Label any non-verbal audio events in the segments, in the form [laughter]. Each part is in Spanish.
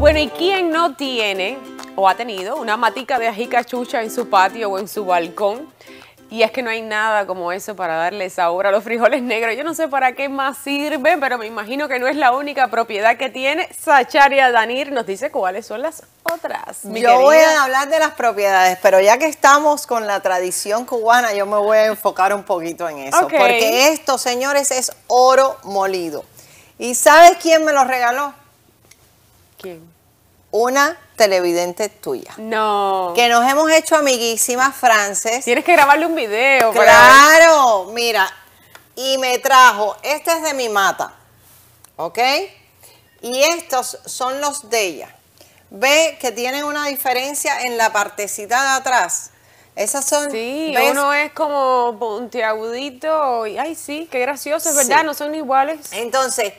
Bueno, ¿y quién no tiene o ha tenido una matica de ají cachucha en su patio o en su balcón? Y es que no hay nada como eso para darle sabor a los frijoles negros. Yo no sé para qué más sirve, pero me imagino que no es la única propiedad que tiene. Sacharia Danir nos dice cuáles son las otras. yo voy a hablar de las propiedades, pero ya que estamos con la tradición cubana, yo me voy a enfocar un poquito en eso. Porque esto, señores, es oro molido. ¿Y sabes quién me lo regaló? ¿Quién? una televidente tuya. No. Que nos hemos hecho amiguísimas, Frances. Tienes que grabarle un video. Claro, mira. Y me trajo, este es de mi mata, ¿ok? Y estos son los de ella. Ve que tienen una diferencia en la partecita de atrás. Esas son... Sí, uno es como puntiagudito y, ay, sí, qué gracioso, es verdad, no son iguales. Entonces,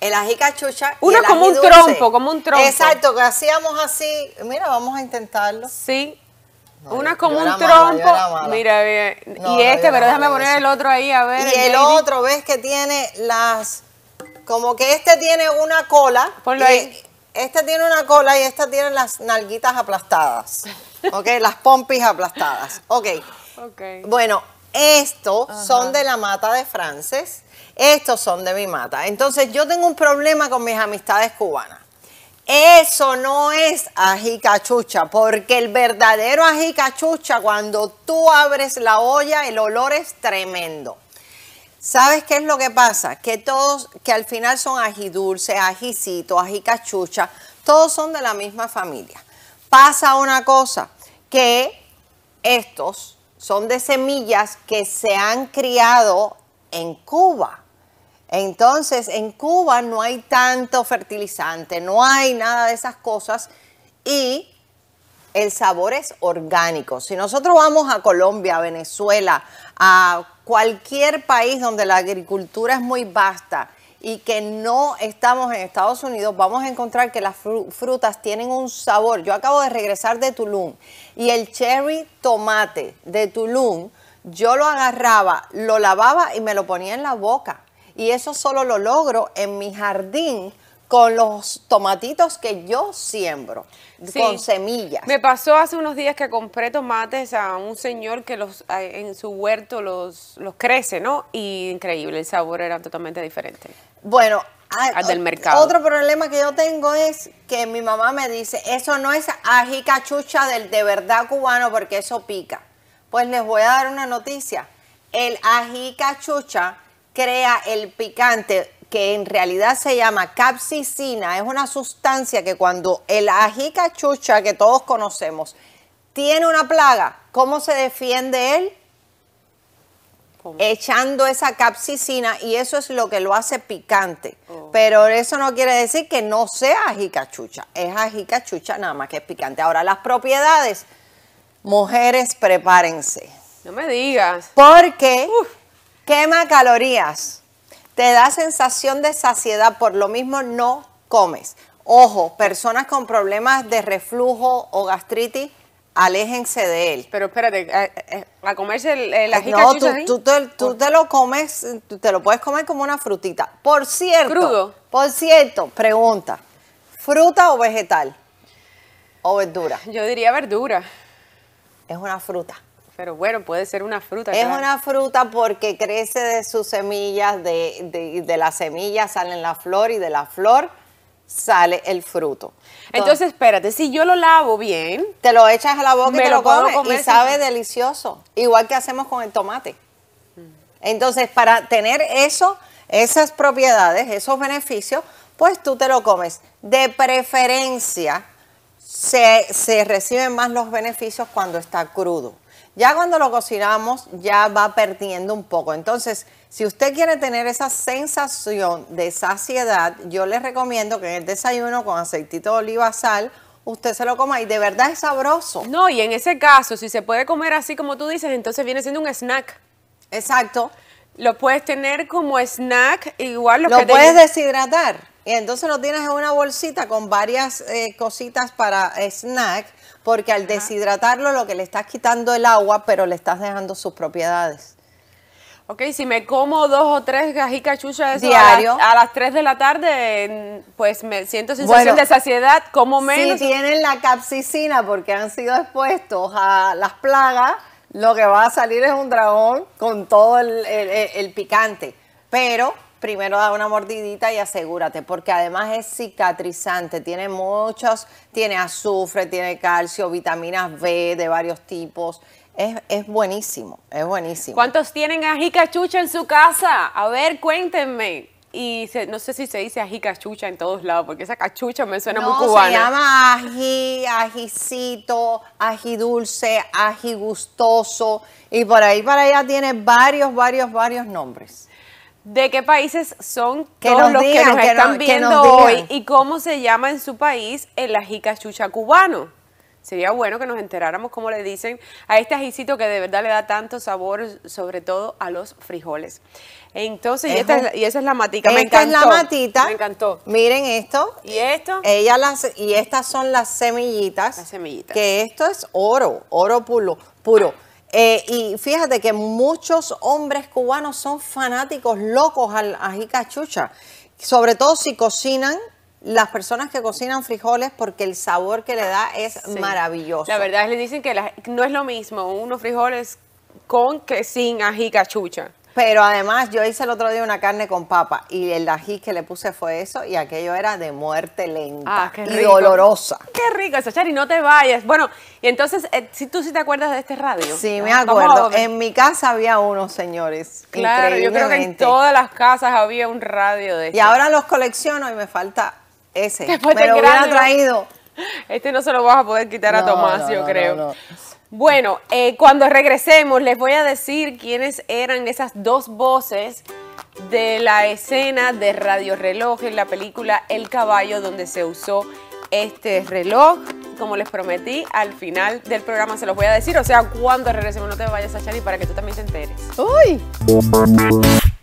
el ají cachucha. Uno como un trompo, como un trompo. Exacto, que hacíamos así. Mira, vamos a intentarlo. Sí. una como un trompo. Mira, bien. y este, pero déjame poner el otro ahí, a ver. Y el, otro, ves que tiene las. Como que este tiene una cola. Ponlo Este tiene una cola y esta tiene las nalguitas aplastadas. [laughs] ¿Ok? las pompis aplastadas. Ok. Ok. Bueno, estos son de la mata de Frances, estos son de mi mata. Entonces yo tengo un problema con mis amistades cubanas. Eso no es ají cachucha, porque el verdadero ají cachucha, cuando tú abres la olla, el olor es tremendo. ¿Sabes qué es lo que pasa? Que todos, que al final son ají dulce, ajicito, ají cachucha, todos son de la misma familia. Pasa una cosa, que estos son de semillas que se han criado en Cuba. Entonces, en Cuba no hay tanto fertilizante, no hay nada de esas cosas y el sabor es orgánico. Si nosotros vamos a Colombia, a Venezuela, a cualquier país donde la agricultura es muy vasta y que no estamos en Estados Unidos, vamos a encontrar que las frutas tienen un sabor. Yo acabo de regresar de Tulum y el cherry tomate de Tulum, yo lo agarraba, lo lavaba y me lo ponía en la boca. Y eso solo lo logro en mi jardín con los tomatitos que yo siembro, con semillas. Me pasó hace unos días que compré tomates a un señor que los en su huerto los, los crece, ¿no? Y increíble, el sabor era totalmente diferente. Bueno, del mercado. Otro problema que yo tengo es que mi mamá me dice, eso no es ají cachucha del de verdad cubano porque eso pica. Pues les voy a dar una noticia. El ají cachucha crea el picante que en realidad se llama capsicina, es una sustancia que cuando el ají cachucha que todos conocemos tiene una plaga, ¿cómo se defiende él? Echando esa capsicina y eso es lo que lo hace picante. Oh. Pero eso no quiere decir que no sea ají cachucha, es ají cachucha nada más que es picante. Ahora, las propiedades, mujeres, prepárense. No me digas. Porque quema calorías te da sensación de saciedad, por lo mismo no comes. Ojo, personas con problemas de reflujo o gastritis, aléjense de él. Pero espérate, a, comerse el, el eh, No, tú, te, lo comes, te lo puedes comer como una frutita. Por cierto, Crudo. por cierto, pregunta, ¿fruta o vegetal? ¿O verdura? Yo diría verdura. Es una fruta. Pero bueno, puede ser una fruta. Es una fruta porque crece de sus semillas, de, las semillas salen la flor y de la flor sale el fruto. Entonces, espérate, si yo lo lavo bien... Te lo echas a la boca y te lo, comes y sabe delicioso. Igual que hacemos con el tomate. Mm. Entonces, para tener eso, esas propiedades, esos beneficios, pues tú te lo comes. De preferencia, se reciben más los beneficios cuando está crudo. Ya cuando lo cocinamos ya va perdiendo un poco. Entonces, si usted quiere tener esa sensación de saciedad, yo le recomiendo que en el desayuno con aceitito de oliva, sal, usted se lo coma y de verdad es sabroso. No, y en ese caso, si se puede comer así como tú dices, entonces viene siendo un snack. Exacto. Lo puedes tener como snack, igual lo, lo que puedes deshidratar. Y entonces lo tienes en una bolsita con varias eh, cositas para eh, snack, porque al deshidratarlo lo que le estás quitando el agua, pero le estás dejando sus propiedades. Ok, si me como dos o tres gajicas chuchas diario a las, a las, 3 de la tarde, pues me siento sensación de saciedad, como menos. Si tienen la capsicina porque han sido expuestos a las plagas, lo que va a salir es un dragón con todo el picante. Pero primero da una mordidita y asegúrate, porque además es cicatrizante, tiene muchos, tiene azufre, tiene calcio, vitaminas B de varios tipos. Es, buenísimo, es buenísimo. ¿Cuántos tienen ají cachucha en su casa? A ver, cuéntenme. Y no sé si se dice ají cachucha en todos lados, porque esa cachucha me suena muy cubana. Se llama ají, ajicito, ají dulce, ají gustoso. Y por ahí para allá tiene varios, varios, varios nombres de qué países son todos los que nos están viendo hoy y cómo se llama en su país el ají cachucha cubano. Sería bueno que nos enteráramos cómo le dicen a este ajicito que de verdad le da tanto sabor, sobre todo a los frijoles. Entonces, y, esa es la matita. me la matita. Me encantó. Miren esto. ¿Y esto? Ella las, y estas son las semillitas. Las semillitas. Que esto es oro, oro puro. puro. Eh, y fíjate que muchos hombres cubanos son fanáticos locos al ají cachucha, sobre todo si cocinan. Las personas que cocinan frijoles porque el sabor que le da es maravilloso. La verdad es que le dicen que no es lo mismo unos frijoles con que sin ají cachucha. Pero además yo hice el otro día una carne con papa y el ají que le puse fue eso y aquello era de muerte lenta ah, y dolorosa. Qué rico eso, Chari, no te vayas. Bueno, y entonces, eh, si tú sí te acuerdas de este radio. Sí, ah, me acuerdo. En mi casa había uno, señores. Claro, yo creo que en todas las casas había un radio de este. Y ahora los colecciono y me falta ese. Después me lo hubiera traído. Este no se lo vas a poder quitar a Tomás, yo creo. Bueno, eh, cuando regresemos les voy a decir quiénes eran esas dos voces de la escena de Radio Reloj en la película El Caballo donde se usó este reloj. Como les prometí, al final del programa se los voy a decir. O sea, cuando regresemos no te vayas a echar para que tú también te enteres. ¡Uy!